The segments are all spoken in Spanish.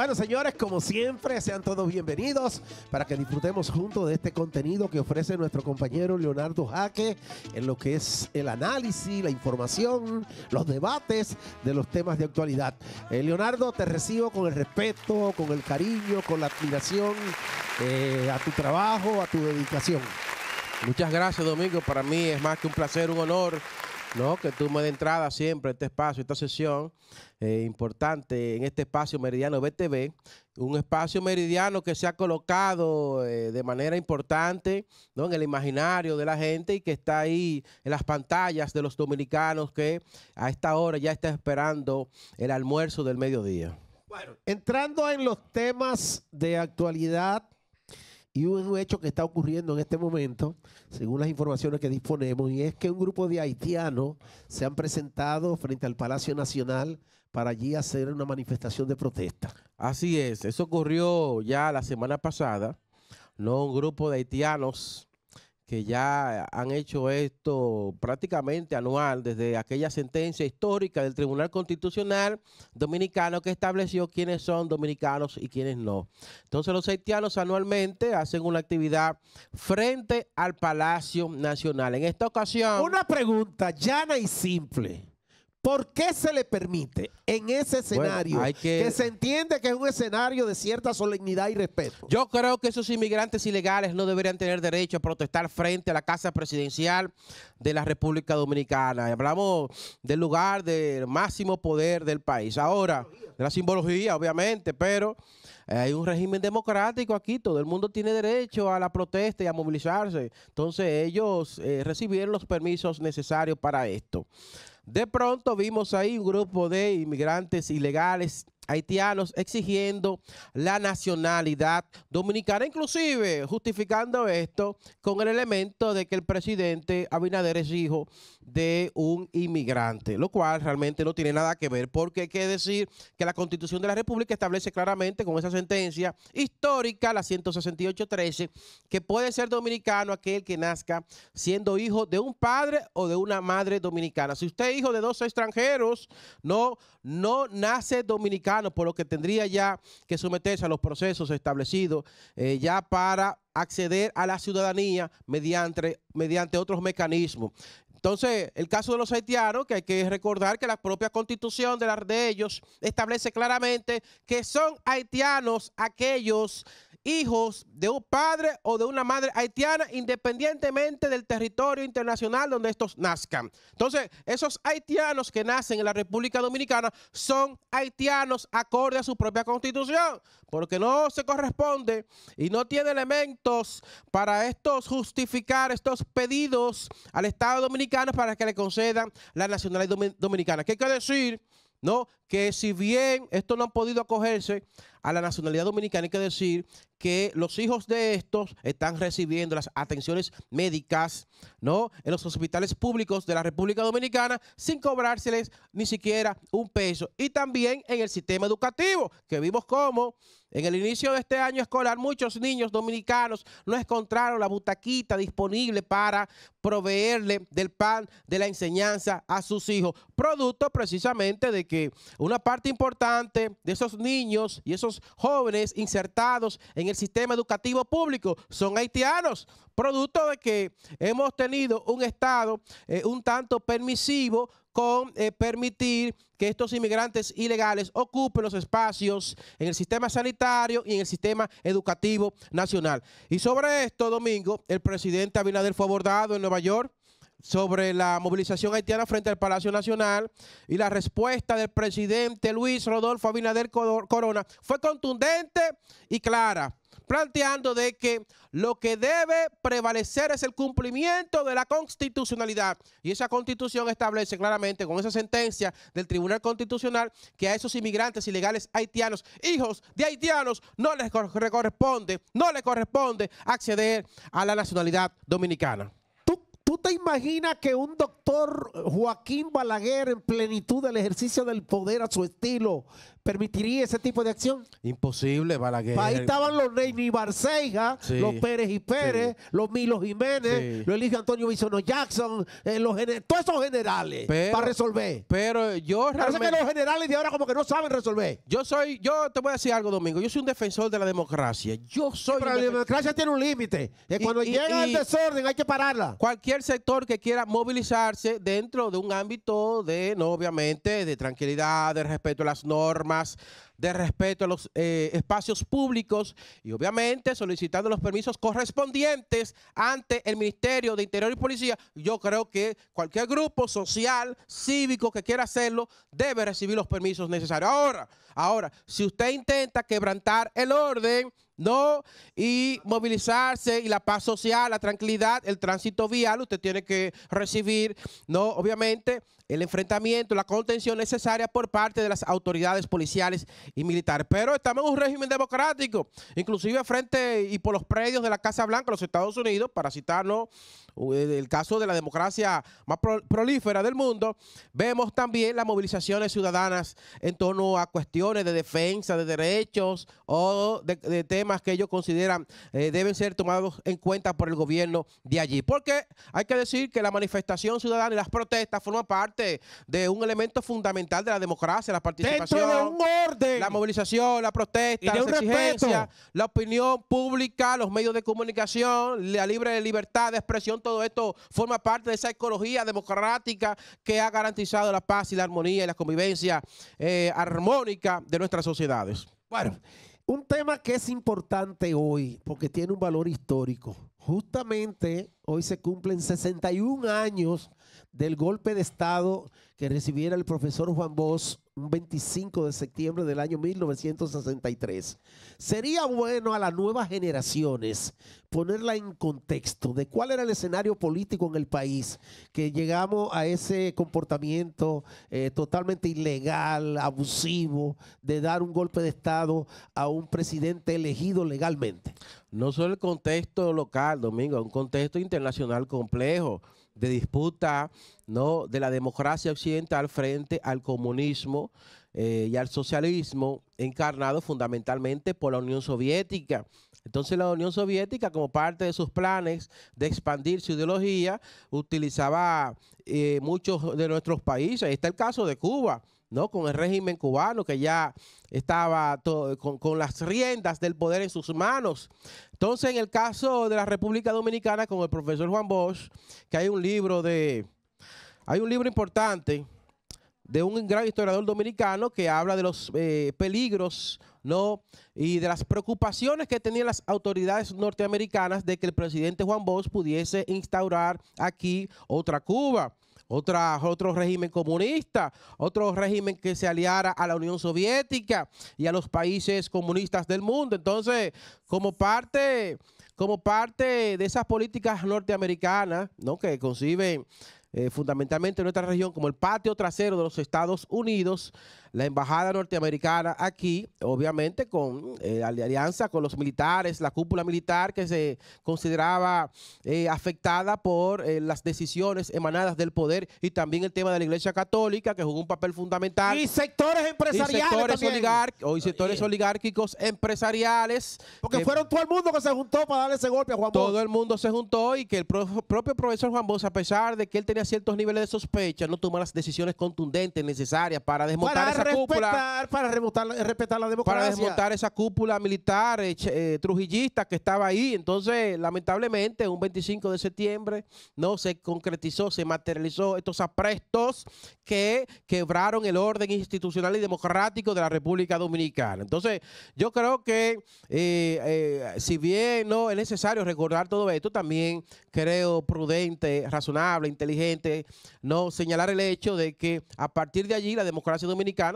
Bueno, señores, como siempre, sean todos bienvenidos para que disfrutemos juntos de este contenido que ofrece nuestro compañero Leonardo Jaque en lo que es el análisis, la información, los debates de los temas de actualidad. Eh, Leonardo, te recibo con el respeto, con el cariño, con la admiración eh, a tu trabajo, a tu dedicación. Muchas gracias, Domingo. Para mí es más que un placer, un honor ¿no? que tú me de entrada siempre este espacio, esta sesión eh, importante en este espacio Meridiano BTV, un espacio meridiano que se ha colocado eh, de manera importante ¿no? en el imaginario de la gente y que está ahí en las pantallas de los dominicanos que a esta hora ya está esperando el almuerzo del mediodía. Bueno, entrando en los temas de actualidad y un hecho que está ocurriendo en este momento, según las informaciones que disponemos, y es que un grupo de haitianos se han presentado frente al Palacio Nacional para allí hacer una manifestación de protesta. Así es, eso ocurrió ya la semana pasada, ¿no? Un grupo de haitianos que ya han hecho esto prácticamente anual desde aquella sentencia histórica del Tribunal Constitucional Dominicano que estableció quiénes son dominicanos y quiénes no. Entonces los haitianos anualmente hacen una actividad frente al Palacio Nacional. En esta ocasión... Una pregunta llana y simple. ¿Por qué se le permite en ese escenario que... se entiende que es un escenario de cierta solemnidad y respeto? Yo creo que esos inmigrantes ilegales no deberían tener derecho a protestar frente a la Casa Presidencial de la República Dominicana. Hablamos del lugar del máximo poder del país. Ahora, de la simbología, obviamente, pero eh, hay un régimen democrático aquí. Todo el mundo tiene derecho a la protesta y a movilizarse. Entonces ellos eh, recibieron los permisos necesarios para esto. De pronto vimos ahí un grupo de inmigrantes ilegales haitianos exigiendo la nacionalidad dominicana, inclusive justificando esto con el elemento de que el presidente Abinader es hijo de un inmigrante, lo cual realmente no tiene nada que ver, porque hay que decir que la Constitución de la República establece claramente con esa sentencia histórica, la 168.13, que puede ser dominicano aquel que nazca siendo hijo de un padre o de una madre dominicana. Si usted es hijo de dos extranjeros, no, no nace dominicano por lo que tendría ya que someterse a los procesos establecidos eh, ya para acceder a la ciudadanía mediante, mediante otros mecanismos. Entonces, el caso de los haitianos, que hay que recordar que la propia constitución de, de ellos establece claramente que son haitianos aquellos hijos de un padre o de una madre haitiana, independientemente del territorio internacional donde estos nazcan. Entonces, esos haitianos que nacen en la República Dominicana son haitianos acorde a su propia constitución, porque no se corresponde y no tiene elementos para estos justificar estos pedidos al Estado dominicano para que le concedan la nacionalidad dominicana. ¿Qué hay que decir? ¿no? Que si bien esto no han podido acogerse a la nacionalidad dominicana, hay que decir que los hijos de estos están recibiendo las atenciones médicas, ¿no? En los hospitales públicos de la República Dominicana sin cobrárseles ni siquiera un peso. Y también en el sistema educativo, que vimos cómo en el inicio de este año escolar muchos niños dominicanos no encontraron la butaquita disponible para proveerle del pan de la enseñanza a sus hijos, producto precisamente de que una parte importante de esos niños y esos jóvenes insertados en el sistema educativo público son haitianos, producto de que hemos tenido un Estado eh, un tanto permisivo con eh, permitir que estos inmigrantes ilegales ocupen los espacios en el sistema sanitario y en el sistema educativo nacional. Y sobre esto, Domingo, el presidente Abinader fue abordado en Nueva York sobre la movilización haitiana frente al Palacio Nacional y la respuesta del presidente Luis Rodolfo Abinader Corona fue contundente y clara, planteando de que lo que debe prevalecer es el cumplimiento de la constitucionalidad. Y esa constitución establece claramente con esa sentencia del Tribunal Constitucional que a esos inmigrantes ilegales haitianos, hijos de haitianos, no les corresponde, no les corresponde acceder a la nacionalidad dominicana. ¿Tú te imaginas que un doctor Joaquín Balaguer en plenitud del ejercicio del poder a su estilo permitiría ese tipo de acción. Imposible, Balaguer. Ahí estaban los Neyni Barceiga, los Pérez y Pérez, los Milo Jiménez, lo los Elige Antonio Bisono Jackson, eh, los todos esos generales para resolver. Pero yo realmente... los generales de ahora como que no saben resolver. Yo soy, yo te voy a decir algo, Domingo, yo soy un defensor de la democracia. Yo soy... Pero la democracia tiene un límite. Cuando llega el desorden hay que pararla. Cualquier sector que quiera movilizarse dentro de un ámbito de, no, obviamente, de tranquilidad, de respeto a las normas, de respeto a los eh, espacios públicos y obviamente solicitando los permisos correspondientes ante el Ministerio de Interior y Policía, yo creo que cualquier grupo social, cívico que quiera hacerlo, debe recibir los permisos necesarios. Ahora, ahora, si usted intenta quebrantar el orden, ¿no? Y movilizarse y la paz social, la tranquilidad, el tránsito vial, usted tiene que recibir, ¿no? Obviamente, el enfrentamiento, la contención necesaria por parte de las autoridades policiales y militares. Pero estamos en un régimen democrático, inclusive frente y por los predios de la Casa Blanca, los Estados Unidos, para citarnos el caso de la democracia más prolífera del mundo, vemos también las movilizaciones ciudadanas en torno a cuestiones de defensa de derechos o de temas que ellos consideran eh, deben ser tomados en cuenta por el gobierno de allí. Porque hay que decir que la manifestación ciudadana y las protestas forman parte de un elemento fundamental de la democracia, la participación, de la movilización, la protesta, la exigencias, la opinión pública, los medios de comunicación, la libre libertad de expresión, todo esto forma parte de esa ecología democrática que ha garantizado la paz y la armonía y la convivencia eh, armónica de nuestras sociedades. Bueno, un tema que es importante hoy porque tiene un valor histórico. Justamente hoy se cumplen 61 años del golpe de Estado que recibiera el profesor Juan Bosch un 25 de septiembre del año 1963. Sería bueno a las nuevas generaciones ponerla en contexto de cuál era el escenario político en el país, que llegamos a ese comportamiento eh, totalmente ilegal, abusivo, de dar un golpe de Estado a un presidente elegido legalmente. No solo el contexto local, Domingo, un contexto internacional complejo de disputa ¿no? de la democracia occidental frente al comunismo eh, y al socialismo encarnado fundamentalmente por la Unión Soviética. Entonces la Unión Soviética, como parte de sus planes de expandir su ideología, utilizaba eh, muchos de nuestros países. está el caso de Cuba ¿no? Con el régimen cubano que ya estaba con, las riendas del poder en sus manos. Entonces, en el caso de la República Dominicana, con el profesor Juan Bosch, que hay un libro de. Hay un libro importante de un gran historiador dominicano que habla de los eh, peligros ¿no? y de las preocupaciones que tenían las autoridades norteamericanas de que el presidente Juan Bosch pudiese instaurar aquí otra Cuba otra, otro régimen comunista, otro régimen que se aliara a la Unión Soviética y a los países comunistas del mundo. Entonces, como parte, como parte de esas políticas norteamericanas, ¿no? que conciben eh, fundamentalmente nuestra región como el patio trasero de los Estados Unidos, la embajada norteamericana aquí, obviamente con eh, la alianza con los militares, la cúpula militar que se consideraba eh, afectada por eh, las decisiones emanadas del poder y también el tema de la Iglesia Católica que jugó un papel fundamental. Y sectores empresariales. Y sectores, oligárquicos empresariales. Porque fueron todo el mundo que se juntó para darle ese golpe a Juan Bosch. Todo el mundo se juntó y que el propio profesor Juan Bosch, a pesar de que él tenía ciertos niveles de sospecha, no tomó las decisiones contundentes necesarias para desmontar para remontar, respetar la democracia. Para desmontar esa cúpula militar eh, eh, trujillista que estaba ahí. Entonces, lamentablemente, un 25 de septiembre no se concretizó, se materializó estos aprestos que quebraron el orden institucional y democrático de la República Dominicana. Entonces, yo creo que eh, si bien no es necesario recordar todo esto, también creo prudente, razonable, inteligente, no señalar el hecho de que a partir de allí la democracia dominicana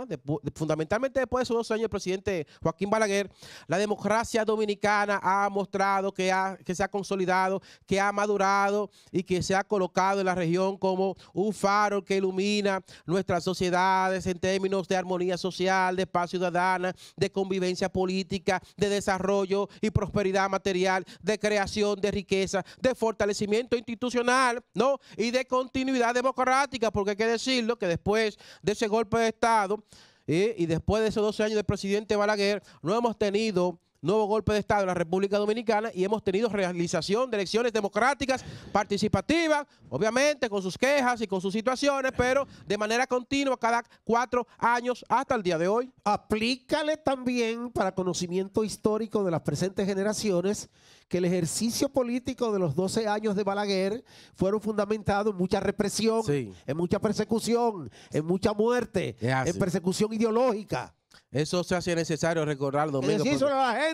fundamentalmente después de esos dos años, el presidente Joaquín Balaguer, la democracia dominicana ha mostrado que, que se ha consolidado, que ha madurado y que se ha colocado en la región como un faro que ilumina nuestras sociedades en términos de armonía social, de paz ciudadana, de convivencia política, de desarrollo y prosperidad material, de creación de riqueza, de fortalecimiento institucional, ¿no? Y de continuidad democrática, porque hay que decirlo que después de ese golpe de Estado, ¿eh? y después de esos 12 años de presidente Balaguer, no hemos tenido nuevo golpe de Estado en la República Dominicana y hemos tenido realización de elecciones democráticas, participativas, obviamente con sus quejas y con sus situaciones, pero de manera continua cada cuatro años hasta el día de hoy. Aplícale también para conocimiento histórico de las presentes generaciones que el ejercicio político de los 12 años de Balaguer fueron fundamentados en mucha represión, en mucha persecución, en mucha muerte, en persecución ideológica. Eso se hace necesario recordar, Domingo.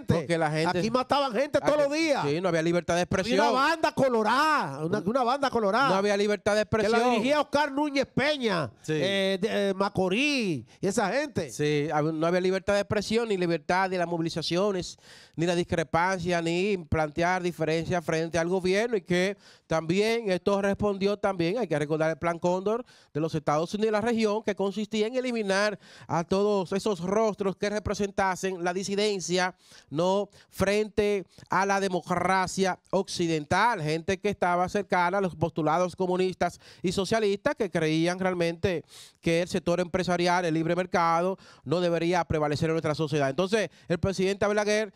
Porque, la gente. Aquí mataban gente todos los días. Sí, no había libertad de expresión. una banda colorada, una, banda colorada. No había libertad de expresión. Que la dirigía Oscar Núñez Peña, eh, de, eh, Macorís y esa gente. Sí, no había libertad de expresión, ni libertad de las movilizaciones, ni la discrepancia, ni plantear diferencias frente al gobierno y que también esto respondió también, hay que recordar el Plan Cóndor de los Estados Unidos y la región, que consistía en eliminar a todos esos rojos que representasen la disidencia, ¿no? Frente a la democracia occidental, gente que estaba cercana a los postulados comunistas y socialistas que creían realmente que el sector empresarial, el libre mercado, no debería prevalecer en nuestra sociedad. Entonces, el presidente Abelaguer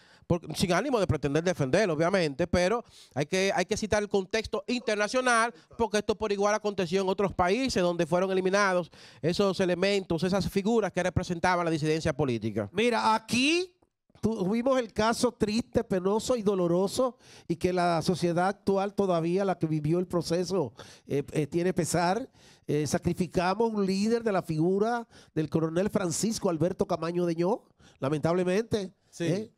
sin ánimo de pretender defender, obviamente, pero hay que, hay que citar el contexto internacional, porque esto por igual aconteció en otros países donde fueron eliminados esos elementos, esas figuras que representaban la disidencia política. Mira, aquí tuvimos el caso triste, penoso y doloroso y que la sociedad actual todavía, la que vivió el proceso, eh, eh, tiene pesar. Eh, sacrificamos un líder de la figura del coronel Francisco Alberto Camaño de Ño, lamentablemente. Sí.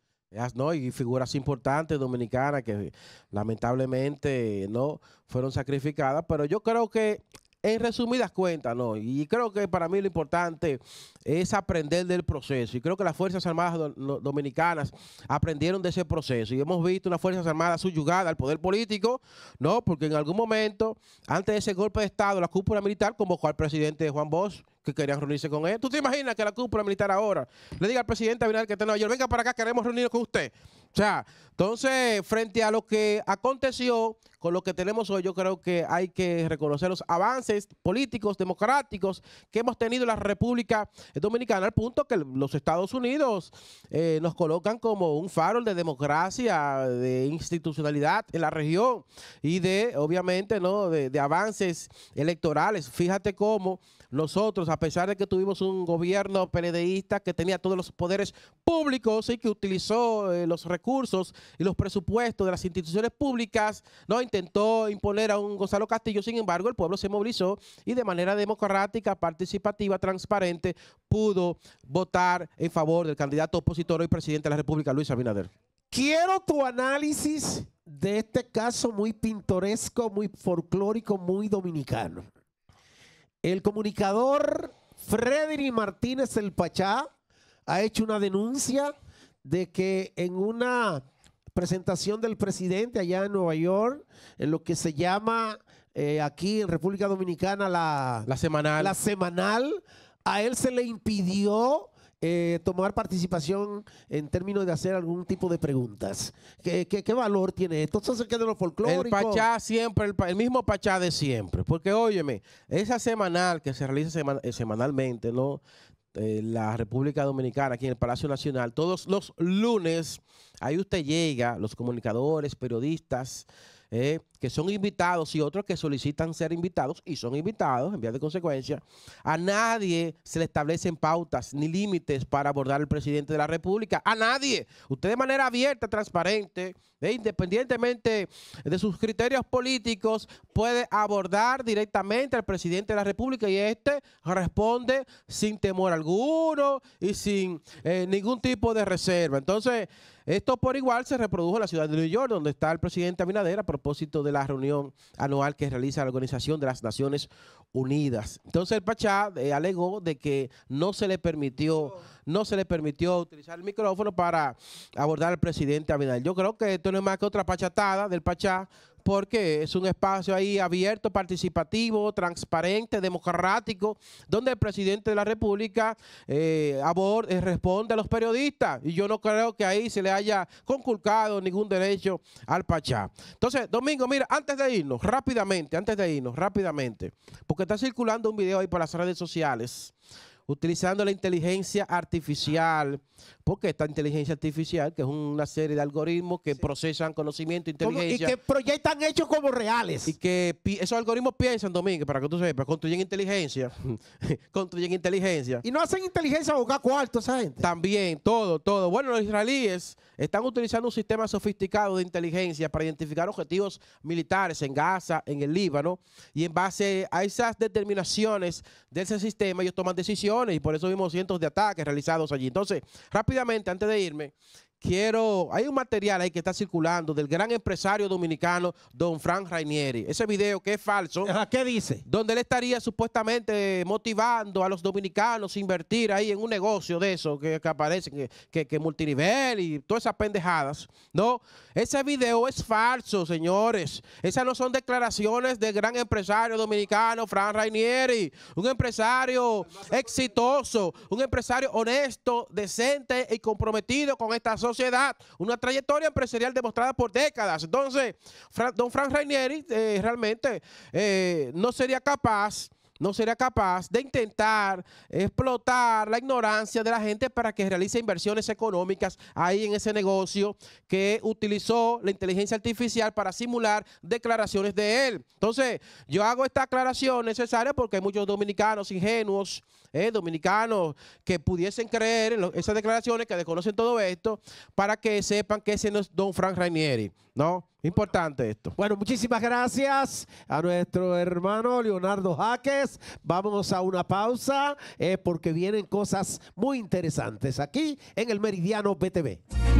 No, y figuras importantes dominicanas que lamentablemente no fueron sacrificadas, pero yo creo que en resumidas cuentas, no, y creo que para mí lo importante es aprender del proceso. Y creo que las Fuerzas Armadas Dominicanas aprendieron de ese proceso. Y hemos visto unas Fuerzas Armadas subyugada al poder político, ¿no? Porque en algún momento, antes de ese golpe de Estado, la cúpula militar convocó al presidente Juan Bosch que querían reunirse con él. ¿Tú te imaginas que la cúpula militar ahora le diga al presidente Abinader que está en venga para acá, queremos reunirnos con usted? O sea, entonces, frente a lo que aconteció, con lo que tenemos hoy, yo creo que hay que reconocer los avances políticos, democráticos que hemos tenido en la República Dominicana, al punto que los Estados Unidos eh, nos colocan como un farol de democracia, de institucionalidad en la región y de, obviamente, ¿no? de, avances electorales. Fíjate cómo nosotros, a a pesar de que tuvimos un gobierno PLDista que tenía todos los poderes públicos y que utilizó eh, los recursos y los presupuestos de las instituciones públicas, no intentó imponer a un Gonzalo Castillo, sin embargo, el pueblo se movilizó y de manera democrática, participativa, transparente, pudo votar en favor del candidato opositor y presidente de la República, Luis Abinader. Quiero tu análisis de este caso muy pintoresco, muy folclórico, muy dominicano. El comunicador Frederick Martínez El Pachá ha hecho una denuncia de que en una presentación del presidente allá en Nueva York, en lo que se llama eh, aquí en República Dominicana la, la, semanal. la semanal, a él se le impidió eh, tomar participación en términos de hacer algún tipo de preguntas. ¿Qué, valor tiene esto? se queda El Pachá siempre, el, mismo Pachá de siempre. Porque, óyeme, esa semanal que se realiza eh, semanalmente, ¿no? Eh, la República Dominicana, aquí en el Palacio Nacional, todos los lunes, ahí usted llega, los comunicadores, periodistas, eh, que son invitados y otros que solicitan ser invitados y son invitados, en vía de consecuencia, a nadie se le establecen pautas ni límites para abordar al presidente de la República, a nadie. Usted de manera abierta, transparente, e independientemente de sus criterios políticos, puede abordar directamente al presidente de la República y este responde sin temor alguno y sin eh, ningún tipo de reserva. Entonces, esto por igual se reprodujo en la ciudad de New York, donde está el presidente Abinader a propósito de de la reunión anual que realiza la Organización de las Naciones Unidas. Entonces el Pachá eh, alegó de que no se le permitió no se le permitió utilizar el micrófono para abordar al presidente Abinader. Yo creo que esto no es más que otra pachatada del Pachá porque es un espacio ahí abierto, participativo, transparente, democrático, donde el presidente de la República eh, eh, responde a los periodistas. Y yo no creo que ahí se le haya conculcado ningún derecho al Pachá. Entonces, Domingo, mira, antes de irnos, rápidamente, antes de irnos, rápidamente, porque está circulando un video ahí por las redes sociales utilizando la inteligencia artificial, porque esta inteligencia artificial, que es una serie de algoritmos que procesan conocimiento, inteligencia. Y que proyectan hechos como reales. Y que esos algoritmos piensan, Domínguez, para que tú sepas, construyen inteligencia, construyen inteligencia. Y no hacen inteligencia a buscar cuartos, esa gente. También, todo, todo. Bueno, los israelíes están utilizando un sistema sofisticado de inteligencia para identificar objetivos militares en Gaza, en el Líbano, y en base a esas determinaciones de ese sistema, ellos toman decisiones y por eso vimos cientos de ataques realizados allí. Entonces, rápidamente, antes de irme, quiero, hay un material ahí que está circulando del gran empresario dominicano Don Frank Rainieri. Ese video que es falso. ¿Qué dice? Donde él estaría supuestamente motivando a los dominicanos a invertir ahí en un negocio de eso que, aparece, que, que, multinivel y todas esas pendejadas. No, ese video es falso, señores. Esas no son declaraciones del gran empresario dominicano Frank Rainieri. Un empresario exitoso, un empresario honesto, decente y comprometido con esta sociedad, una trayectoria empresarial demostrada por décadas. Entonces, don Frank Rainieri eh, realmente eh, no sería capaz no sería capaz de intentar explotar la ignorancia de la gente para que realice inversiones económicas ahí en ese negocio que utilizó la inteligencia artificial para simular declaraciones de él. Entonces, yo hago esta aclaración necesaria porque hay muchos dominicanos ingenuos, eh, dominicanos que pudiesen creer en esas declaraciones, que desconocen todo esto, para que sepan que ese no es don Frank Rainieri, ¿no? Importante esto. Bueno, muchísimas gracias a nuestro hermano Leonardo Jaques. Vamos a una pausa eh, porque vienen cosas muy interesantes aquí en el Meridiano BTV.